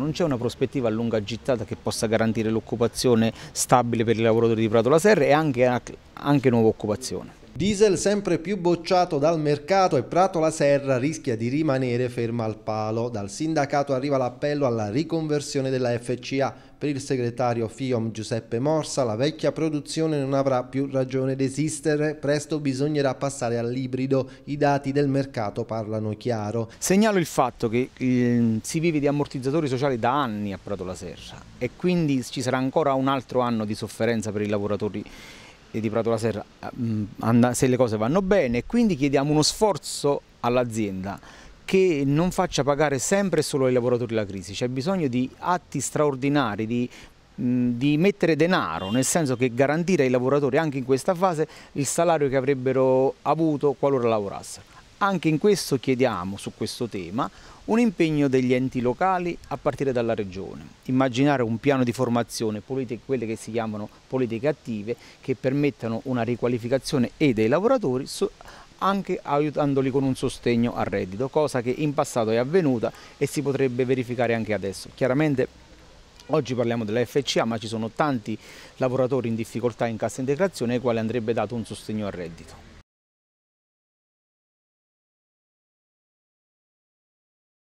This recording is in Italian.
Non c'è una prospettiva a lunga gittata che possa garantire l'occupazione stabile per i lavoratori di Prato La Serra e anche, anche nuova occupazione. Diesel sempre più bocciato dal mercato e Prato la Serra rischia di rimanere ferma al palo. Dal sindacato arriva l'appello alla riconversione della FCA. Per il segretario FIOM Giuseppe Morsa la vecchia produzione non avrà più ragione d'esistere, presto bisognerà passare all'ibrido, i dati del mercato parlano chiaro. Segnalo il fatto che eh, si vive di ammortizzatori sociali da anni a Prato la Serra e quindi ci sarà ancora un altro anno di sofferenza per i lavoratori di Prato la Serra eh, se le cose vanno bene e quindi chiediamo uno sforzo all'azienda che non faccia pagare sempre e solo ai lavoratori la crisi, c'è bisogno di atti straordinari, di, di mettere denaro, nel senso che garantire ai lavoratori anche in questa fase il salario che avrebbero avuto qualora lavorassero. Anche in questo chiediamo, su questo tema, un impegno degli enti locali a partire dalla regione. Immaginare un piano di formazione, politiche, quelle che si chiamano politiche attive, che permettano una riqualificazione e dei lavoratori anche aiutandoli con un sostegno al reddito, cosa che in passato è avvenuta e si potrebbe verificare anche adesso. Chiaramente Oggi parliamo della FCA, ma ci sono tanti lavoratori in difficoltà in cassa integrazione ai quali andrebbe dato un sostegno al reddito.